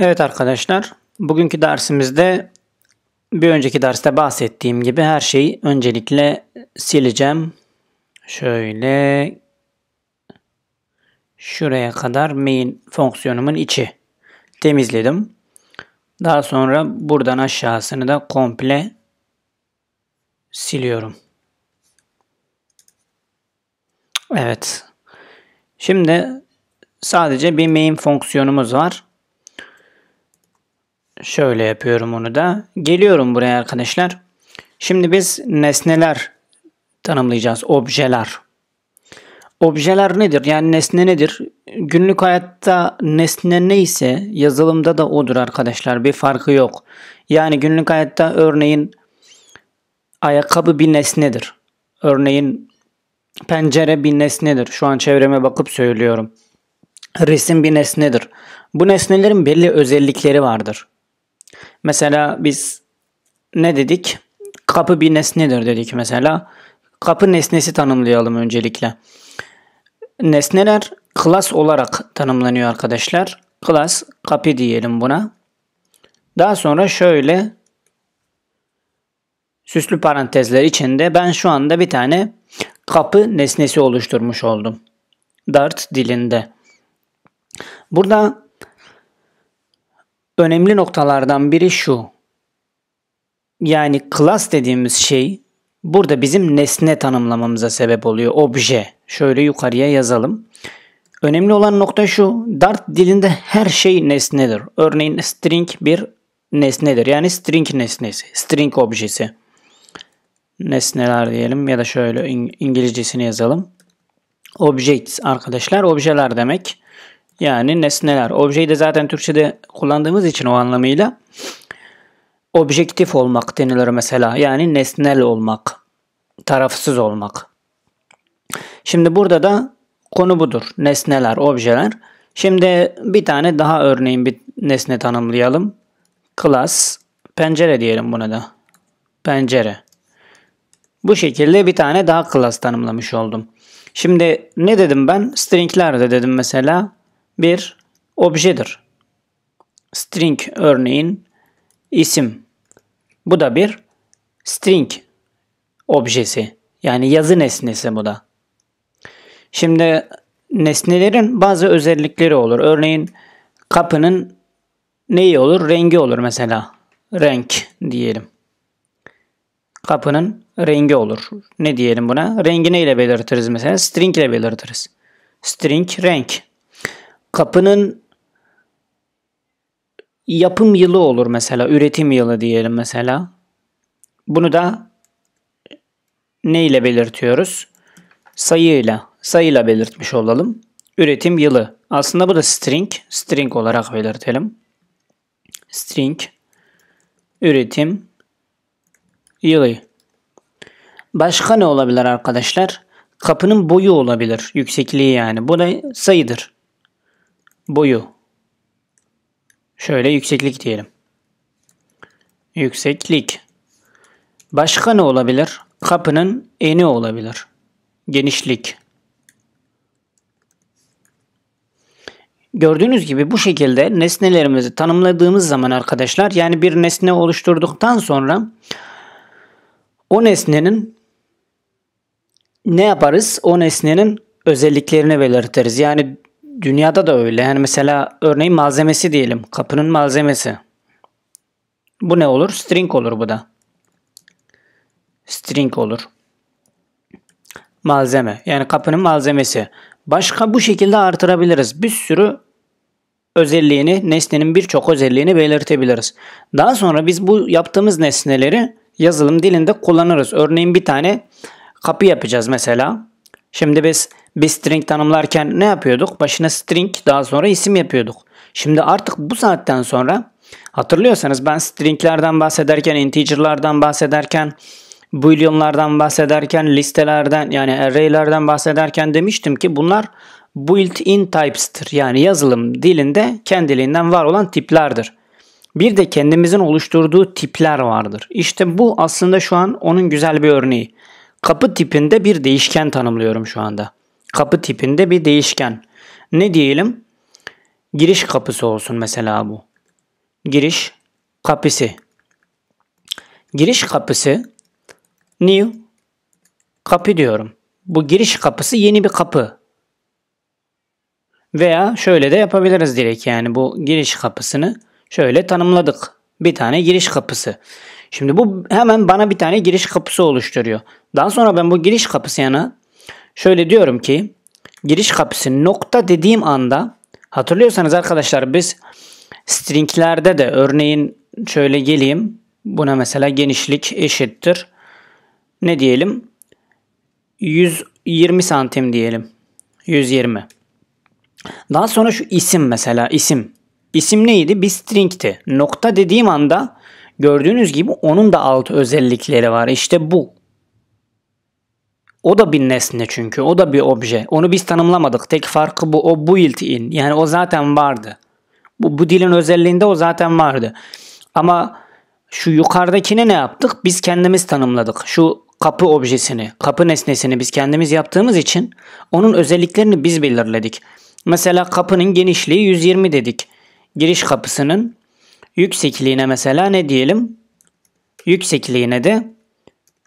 Evet arkadaşlar, bugünkü dersimizde bir önceki derste bahsettiğim gibi her şeyi öncelikle sileceğim. Şöyle şuraya kadar main fonksiyonumun içi temizledim. Daha sonra buradan aşağısını da komple siliyorum. Evet. Şimdi sadece bir main fonksiyonumuz var şöyle yapıyorum onu da. Geliyorum buraya arkadaşlar. Şimdi biz nesneler tanımlayacağız. Objeler. Objeler nedir? Yani nesne nedir? Günlük hayatta nesne neyse yazılımda da odur arkadaşlar. Bir farkı yok. Yani günlük hayatta örneğin ayakkabı bir nesnedir. Örneğin pencere bir nesnedir. Şu an çevreme bakıp söylüyorum. Resim bir nesnedir. Bu nesnelerin belli özellikleri vardır. Mesela biz ne dedik? Kapı bir nesnedir dedik mesela. Kapı nesnesi tanımlayalım öncelikle. Nesneler klas olarak tanımlanıyor arkadaşlar. Klas kapı diyelim buna. Daha sonra şöyle süslü parantezler içinde ben şu anda bir tane kapı nesnesi oluşturmuş oldum. Dart dilinde. Burada önemli noktalardan biri şu. Yani class dediğimiz şey burada bizim nesne tanımlamamıza sebep oluyor. Obje. Şöyle yukarıya yazalım. Önemli olan nokta şu. Dart dilinde her şey nesnedir. Örneğin string bir nesnedir. Yani string nesnesi. String objesi. Nesneler diyelim ya da şöyle İngilizcesini yazalım. Objects arkadaşlar objeler demek. Yani nesneler. Objeyi de zaten Türkçe'de kullandığımız için o anlamıyla objektif olmak denilir mesela. Yani nesnel olmak, tarafsız olmak. Şimdi burada da konu budur. Nesneler, objeler. Şimdi bir tane daha örneğin bir nesne tanımlayalım. Class, pencere diyelim buna da. Pencere. Bu şekilde bir tane daha class tanımlamış oldum. Şimdi ne dedim ben? Stringler de dedim mesela bir objedir. String örneğin isim. Bu da bir string objesi. Yani yazı nesnesi bu da. Şimdi nesnelerin bazı özellikleri olur. Örneğin kapının neyi olur? Rengi olur mesela. Renk diyelim. Kapının rengi olur. Ne diyelim buna? Rengi neyle belirtiriz mesela? String ile belirtiriz. String renk kapının yapım yılı olur mesela, üretim yılı diyelim mesela. Bunu da ne ile belirtiyoruz? Sayıyla, sayıyla belirtmiş olalım. Üretim yılı. Aslında bu da string, string olarak belirtelim. String üretim yılı. Başka ne olabilir arkadaşlar? Kapının boyu olabilir, yüksekliği yani. Bu da sayıdır boyu. Şöyle yükseklik diyelim. Yükseklik. Başka ne olabilir? Kapının eni olabilir. Genişlik. Gördüğünüz gibi bu şekilde nesnelerimizi tanımladığımız zaman arkadaşlar yani bir nesne oluşturduktan sonra o nesnenin ne yaparız? O nesnenin özelliklerini belirtiriz. Yani dünyada da öyle. Yani mesela örneğin malzemesi diyelim. Kapının malzemesi. Bu ne olur? String olur bu da. String olur. Malzeme. Yani kapının malzemesi. Başka bu şekilde artırabiliriz. Bir sürü özelliğini, nesnenin birçok özelliğini belirtebiliriz. Daha sonra biz bu yaptığımız nesneleri yazılım dilinde kullanırız. Örneğin bir tane kapı yapacağız mesela. Şimdi biz biz string tanımlarken ne yapıyorduk? Başına string daha sonra isim yapıyorduk. Şimdi artık bu saatten sonra hatırlıyorsanız ben stringlerden bahsederken, integerlardan bahsederken, booleanlardan bahsederken, listelerden yani array'lerden bahsederken demiştim ki bunlar built-in types'tır. Yani yazılım dilinde kendiliğinden var olan tiplerdir. Bir de kendimizin oluşturduğu tipler vardır. İşte bu aslında şu an onun güzel bir örneği. Kapı tipinde bir değişken tanımlıyorum şu anda kapı tipinde bir değişken. Ne diyelim? Giriş kapısı olsun mesela bu. Giriş kapısı. Giriş kapısı new kapı diyorum. Bu giriş kapısı yeni bir kapı. Veya şöyle de yapabiliriz direkt yani bu giriş kapısını şöyle tanımladık. Bir tane giriş kapısı. Şimdi bu hemen bana bir tane giriş kapısı oluşturuyor. Daha sonra ben bu giriş kapısı yana Şöyle diyorum ki giriş kapısı nokta dediğim anda hatırlıyorsanız arkadaşlar biz stringlerde de örneğin şöyle geleyim. Buna mesela genişlik eşittir. Ne diyelim? 120 santim diyelim. 120. Daha sonra şu isim mesela isim. İsim neydi? Bir stringti. Nokta dediğim anda gördüğünüz gibi onun da alt özellikleri var. İşte bu. O da bir nesne çünkü. O da bir obje. Onu biz tanımlamadık. Tek farkı bu. O built in. Yani o zaten vardı. Bu, bu dilin özelliğinde o zaten vardı. Ama şu yukarıdakini ne yaptık? Biz kendimiz tanımladık. Şu kapı objesini, kapı nesnesini biz kendimiz yaptığımız için onun özelliklerini biz belirledik. Mesela kapının genişliği 120 dedik. Giriş kapısının yüksekliğine mesela ne diyelim? Yüksekliğine de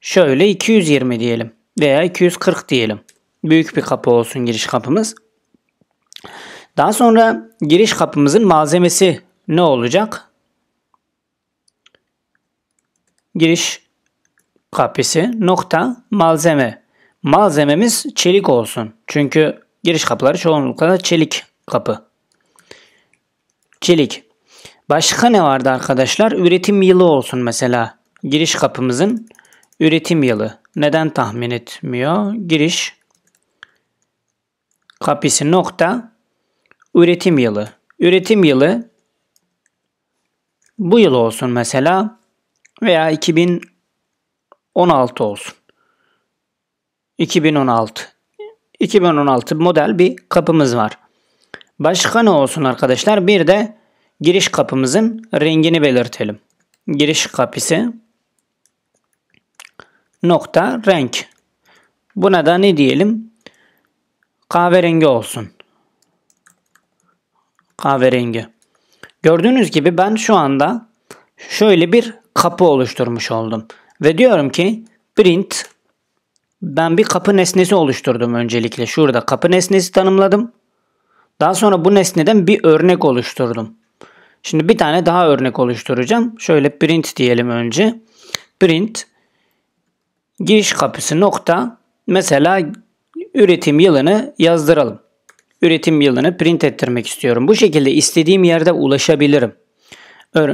şöyle 220 diyelim veya 240 diyelim. Büyük bir kapı olsun giriş kapımız. Daha sonra giriş kapımızın malzemesi ne olacak? Giriş kapısı nokta malzeme. Malzememiz çelik olsun. Çünkü giriş kapıları çoğunlukla da çelik kapı. Çelik. Başka ne vardı arkadaşlar? Üretim yılı olsun mesela. Giriş kapımızın üretim yılı. Neden tahmin etmiyor? Giriş kapısı nokta üretim yılı. Üretim yılı bu yıl olsun mesela veya 2016 olsun. 2016. 2016 model bir kapımız var. Başka ne olsun arkadaşlar? Bir de giriş kapımızın rengini belirtelim. Giriş kapısı nokta renk. Buna da ne diyelim? Kahverengi olsun. Kahverengi. Gördüğünüz gibi ben şu anda şöyle bir kapı oluşturmuş oldum. Ve diyorum ki print ben bir kapı nesnesi oluşturdum öncelikle. Şurada kapı nesnesi tanımladım. Daha sonra bu nesneden bir örnek oluşturdum. Şimdi bir tane daha örnek oluşturacağım. Şöyle print diyelim önce. Print giriş kapısı nokta mesela üretim yılını yazdıralım. Üretim yılını print ettirmek istiyorum. Bu şekilde istediğim yerde ulaşabilirim.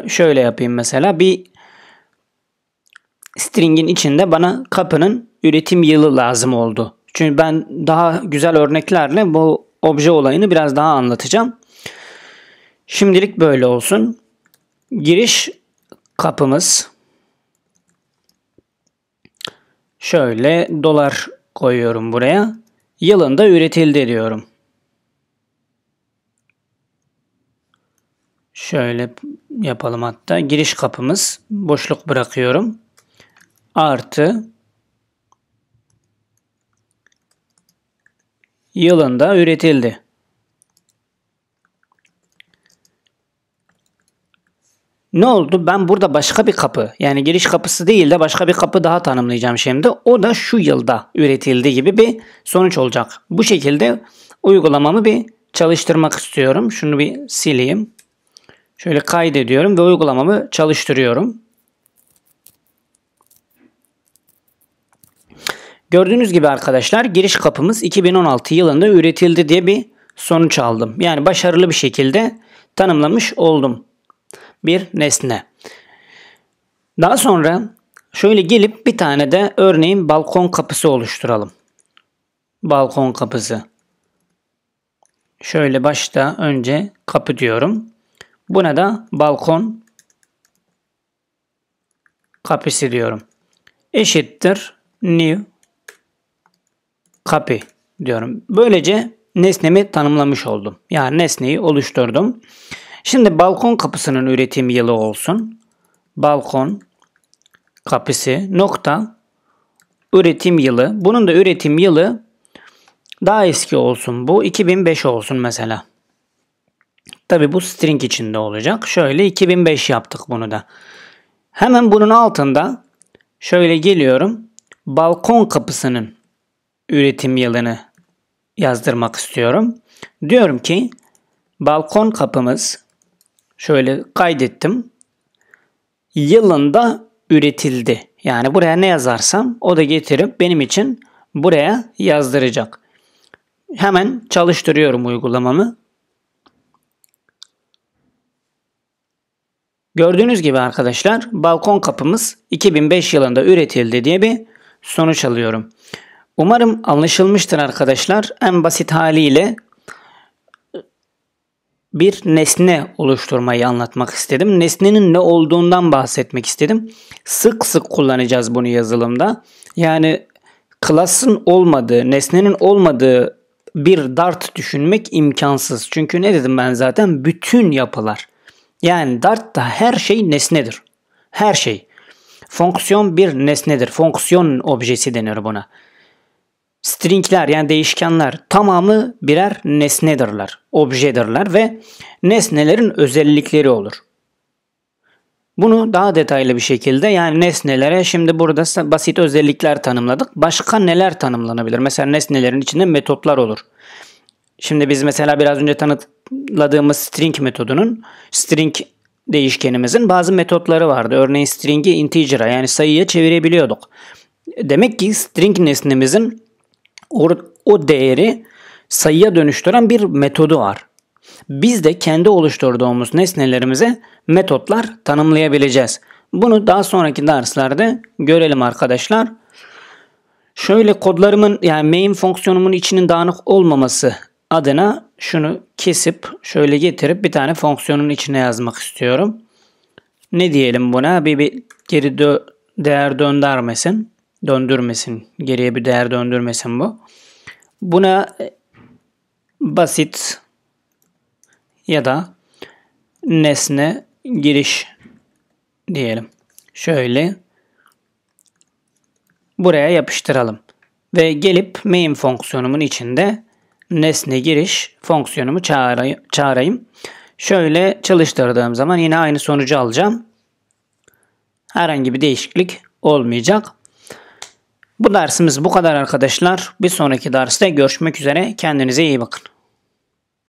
Şöyle yapayım mesela bir string'in içinde bana kapının üretim yılı lazım oldu. Çünkü ben daha güzel örneklerle bu obje olayını biraz daha anlatacağım. Şimdilik böyle olsun. Giriş kapımız Şöyle dolar koyuyorum buraya. Yılında üretildi diyorum. Şöyle yapalım hatta. Giriş kapımız. Boşluk bırakıyorum. Artı yılında üretildi. Ne oldu? Ben burada başka bir kapı yani giriş kapısı değil de başka bir kapı daha tanımlayacağım şimdi. O da şu yılda üretildi gibi bir sonuç olacak. Bu şekilde uygulamamı bir çalıştırmak istiyorum. Şunu bir sileyim. Şöyle kaydediyorum ve uygulamamı çalıştırıyorum. Gördüğünüz gibi arkadaşlar giriş kapımız 2016 yılında üretildi diye bir sonuç aldım. Yani başarılı bir şekilde tanımlamış oldum bir nesne. Daha sonra şöyle gelip bir tane de örneğin balkon kapısı oluşturalım. Balkon kapısı. Şöyle başta önce kapı diyorum. Buna da balkon kapısı diyorum. Eşittir new kapı diyorum. Böylece nesnemi tanımlamış oldum. Yani nesneyi oluşturdum. Şimdi balkon kapısının üretim yılı olsun. Balkon kapısı nokta üretim yılı. Bunun da üretim yılı daha eski olsun. Bu 2005 olsun mesela. Tabi bu string içinde olacak. Şöyle 2005 yaptık bunu da. Hemen bunun altında şöyle geliyorum. Balkon kapısının üretim yılını yazdırmak istiyorum. Diyorum ki balkon kapımız Şöyle kaydettim. Yılında üretildi. Yani buraya ne yazarsam o da getirip benim için buraya yazdıracak. Hemen çalıştırıyorum uygulamamı. Gördüğünüz gibi arkadaşlar balkon kapımız 2005 yılında üretildi diye bir sonuç alıyorum. Umarım anlaşılmıştır arkadaşlar. En basit haliyle bir nesne oluşturmayı anlatmak istedim. Nesnenin ne olduğundan bahsetmek istedim. Sık sık kullanacağız bunu yazılımda. Yani klasın olmadığı, nesnenin olmadığı bir dart düşünmek imkansız. Çünkü ne dedim ben zaten bütün yapılar. Yani dartta her şey nesnedir. Her şey. Fonksiyon bir nesnedir. Fonksiyon objesi denir buna stringler yani değişkenler tamamı birer nesnedirler, objedirler ve nesnelerin özellikleri olur. Bunu daha detaylı bir şekilde yani nesnelere şimdi burada basit özellikler tanımladık. Başka neler tanımlanabilir? Mesela nesnelerin içinde metotlar olur. Şimdi biz mesela biraz önce tanıtladığımız string metodunun string değişkenimizin bazı metotları vardı. Örneğin string'i integer'a yani sayıya çevirebiliyorduk. Demek ki string nesnemizin o, o değeri sayıya dönüştüren bir metodu var. Biz de kendi oluşturduğumuz nesnelerimize metotlar tanımlayabileceğiz. Bunu daha sonraki derslerde görelim arkadaşlar. Şöyle kodlarımın yani main fonksiyonumun içinin dağınık olmaması adına şunu kesip şöyle getirip bir tane fonksiyonun içine yazmak istiyorum. Ne diyelim buna? Bir, bir geri dö değer döndürmesin döndürmesin. Geriye bir değer döndürmesin bu. Buna e, basit ya da nesne giriş diyelim. Şöyle buraya yapıştıralım. Ve gelip main fonksiyonumun içinde nesne giriş fonksiyonumu çağırayım. Şöyle çalıştırdığım zaman yine aynı sonucu alacağım. Herhangi bir değişiklik olmayacak. Bu dersimiz bu kadar arkadaşlar. Bir sonraki derste görüşmek üzere. Kendinize iyi bakın.